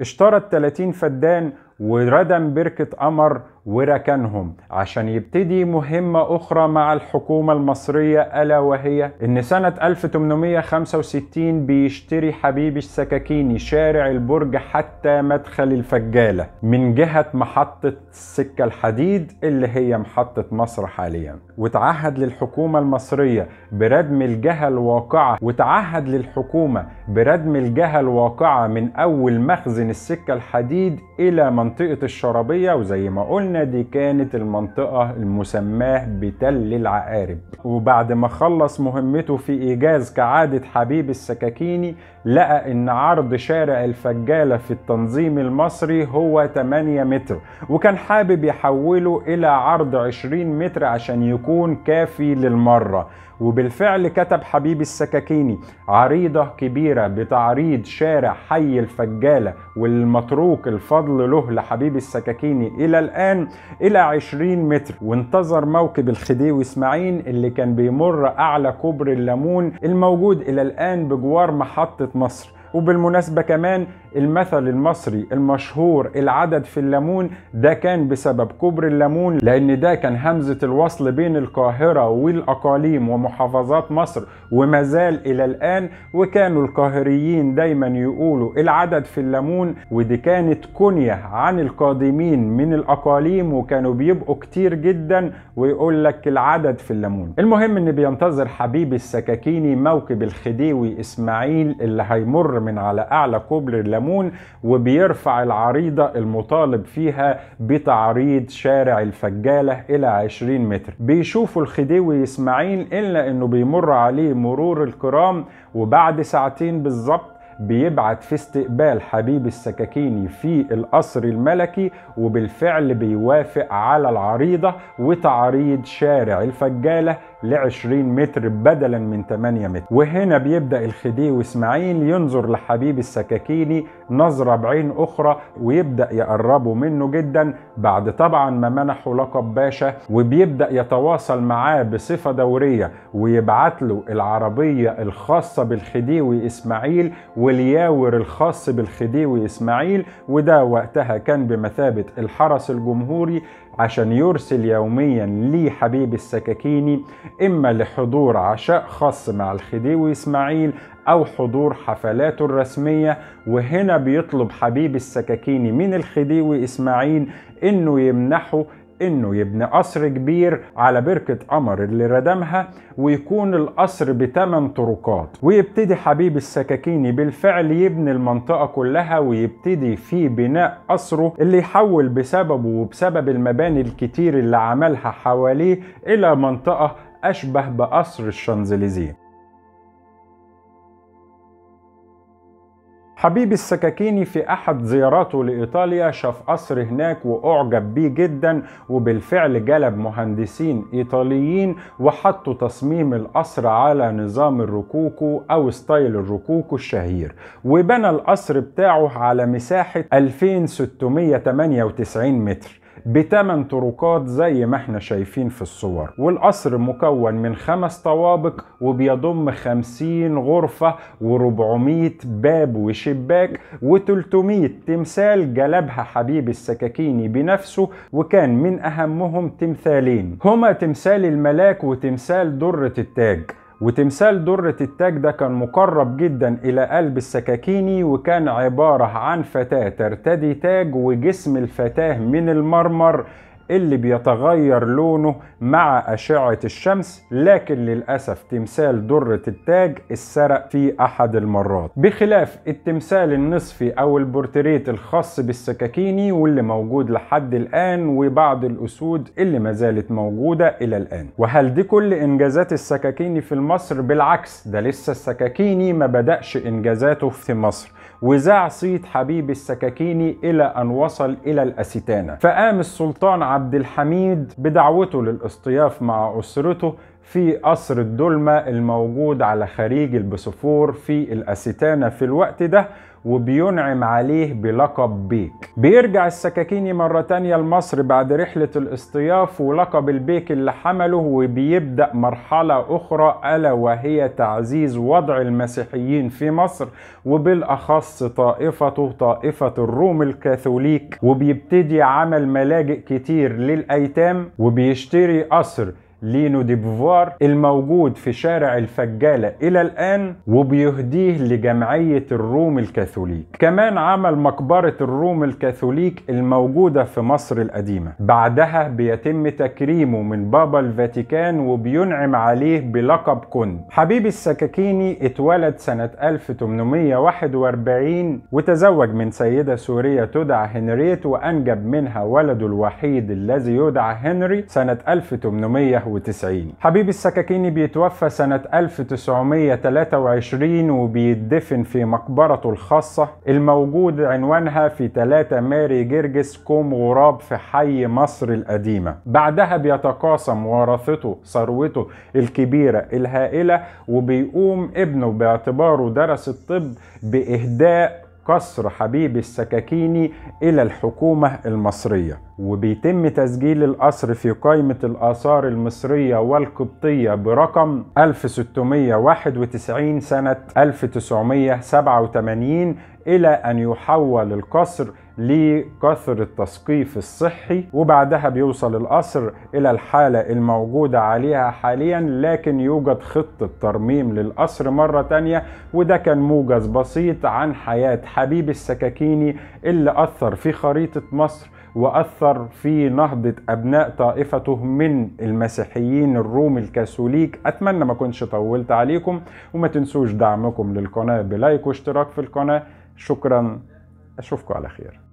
اشترت 30 فدان وردم بركة قمر وركنهم عشان يبتدي مهمة أخرى مع الحكومة المصرية ألا وهي إن سنة 1865 بيشتري حبيب السكاكيني شارع البرج حتى مدخل الفجالة من جهة محطة السكة الحديد اللي هي محطة مصر حاليا وتعهد للحكومة المصرية بردم الجهة الواقعة وتعهد للحكومة بردم الجهة الواقعة من أول مخزن السكة الحديد إلى من منطقة الشرابية وزي ما قلنا دي كانت المنطقة المسماه بتل العقارب وبعد ما خلص مهمته في إيجاز كعادة حبيب السكاكيني لقى إن عرض شارع الفجالة في التنظيم المصري هو 8 متر وكان حابب يحوله إلى عرض 20 متر عشان يكون كافي للمرة وبالفعل كتب حبيب السكاكيني عريضة كبيرة بتعريض شارع حي الفجالة والمتروك الفضل له لحبيب السكاكيني إلى الآن إلى 20 متر وانتظر موكب الخديوي إسماعيل اللي كان بيمر أعلى كوبري الليمون الموجود إلى الآن بجوار محطة مصر وبالمناسبة كمان المثل المصري المشهور العدد في الليمون ده كان بسبب كبر الليمون لأن ده كان همزة الوصل بين القاهرة والأقاليم ومحافظات مصر وما زال إلى الآن وكانوا القاهريين دايما يقولوا العدد في الليمون ودي كانت كنية عن القادمين من الأقاليم وكانوا بيبقوا كتير جدا ويقول لك العدد في الليمون المهم إن بينتظر حبيبي السكاكيني موكب الخديوي إسماعيل اللي هيمر من على أعلى كوبري الليمون وبيرفع العريضة المطالب فيها بتعريض شارع الفجالة إلى 20 متر بيشوفوا الخديوي إسماعيل إلا أنه بيمر عليه مرور الكرام وبعد ساعتين بالظبط بيبعت في استقبال حبيب السكاكيني في القصر الملكي وبالفعل بيوافق على العريضة وتعريض شارع الفجالة ل 20 متر بدلا من 8 متر وهنا بيبدا الخديوي اسماعيل ينظر لحبيب السكاكيني نظره بعين اخرى ويبدا يقربه منه جدا بعد طبعا ما منحه لقب باشا وبيبدا يتواصل معاه بصفه دوريه ويبعت له العربيه الخاصه بالخديوي اسماعيل والياور الخاص بالخديوي اسماعيل وده وقتها كان بمثابه الحرس الجمهوري عشان يرسل يوميا لحبيب السكاكيني إما لحضور عشاء خاص مع الخديوي إسماعيل أو حضور حفلاته الرسمية وهنا بيطلب حبيب السكاكيني من الخديوي إسماعيل إنه يمنحه انه يبني قصر كبير على بركة قمر اللي ردمها ويكون القصر بثمان طرقات ويبتدي حبيب السكاكيني بالفعل يبني المنطقة كلها ويبتدي في بناء قصره اللي يحول بسببه وبسبب المباني الكتير اللي عملها حواليه الى منطقة أشبه بقصر الشانزليزيه حبيبي السكاكيني في أحد زياراته لإيطاليا شاف قصر هناك وأعجب بيه جدا وبالفعل جلب مهندسين إيطاليين وحطوا تصميم القصر على نظام الروكوكو أو ستايل الروكوكو الشهير وبنى القصر بتاعه على مساحة 2698 متر بثمان طرقات زي ما احنا شايفين في الصور والقصر مكون من خمس طوابق وبيضم خمسين غرفة و400 باب وشباك و300 تمثال جلبها حبيب السكاكيني بنفسه وكان من أهمهم تمثالين هما تمثال الملاك وتمثال درة التاج وتمثال درة التاج ده كان مقرب جدا إلى قلب السكاكيني وكان عبارة عن فتاة ترتدي تاج وجسم الفتاة من المرمر اللي بيتغير لونه مع أشعة الشمس لكن للأسف تمثال درة التاج اتسرق في أحد المرات بخلاف التمثال النصفي أو البورتريت الخاص بالسكاكيني واللي موجود لحد الآن وبعض الأسود اللي ما زالت موجودة إلى الآن وهل دي كل إنجازات السكاكيني في مصر بالعكس ده لسه السكاكيني ما بدأش إنجازاته في مصر وزع صيت حبيب السكاكيني إلى أن وصل إلى الأستانة فقام السلطان عبد الحميد بدعوته للاصطياف مع أسرته في قصر الدولمة الموجود على خريج البسفور في الأستانة في الوقت ده وبينعم عليه بلقب بيك بيرجع السكاكيني مرة تانية لمصر بعد رحلة الاصطياف ولقب البيك اللي حمله وبيبدأ مرحلة أخرى ألا وهي تعزيز وضع المسيحيين في مصر وبالأخص طائفته طائفة الروم الكاثوليك وبيبتدي عمل ملاجئ كتير للأيتام وبيشتري قصر لينو دي بوفوار الموجود في شارع الفجالة إلى الآن وبيهديه لجمعية الروم الكاثوليك كمان عمل مقبرة الروم الكاثوليك الموجودة في مصر القديمة بعدها بيتم تكريمه من بابا الفاتيكان وبينعم عليه بلقب كن حبيب السكاكيني اتولد سنة 1841 وتزوج من سيدة سورية تدعى هنريت وأنجب منها ولده الوحيد الذي يدعى هنري سنة 1800 1990 حبيب السكاكيني بيتوفى سنة 1923 وبيدفن في مقبرته الخاصة الموجود عنوانها في 3 ماري جرجس كوم غراب في حي مصر القديمة بعدها بيتقاسم ورثته ثروته الكبيرة الهائلة وبيقوم ابنه باعتباره درس الطب بإهداء قصر حبيب السكاكيني إلى الحكومة المصرية وبيتم تسجيل القصر في قائمة الآثار المصرية والقبطية برقم 1691 سنة 1987 إلى أن يحول القصر لكثر التثقيف الصحي وبعدها بيوصل القصر إلى الحالة الموجودة عليها حاليا لكن يوجد خطة ترميم للقصر مرة تانية وده كان موجز بسيط عن حياة حبيب السكاكيني اللي أثر في خريطة مصر وأثر في نهضة أبناء طائفته من المسيحيين الروم الكاثوليك أتمنى ما كنتش طولت عليكم وما تنسوش دعمكم للقناة بلايك واشتراك في القناة شكرا أشوفكم على خير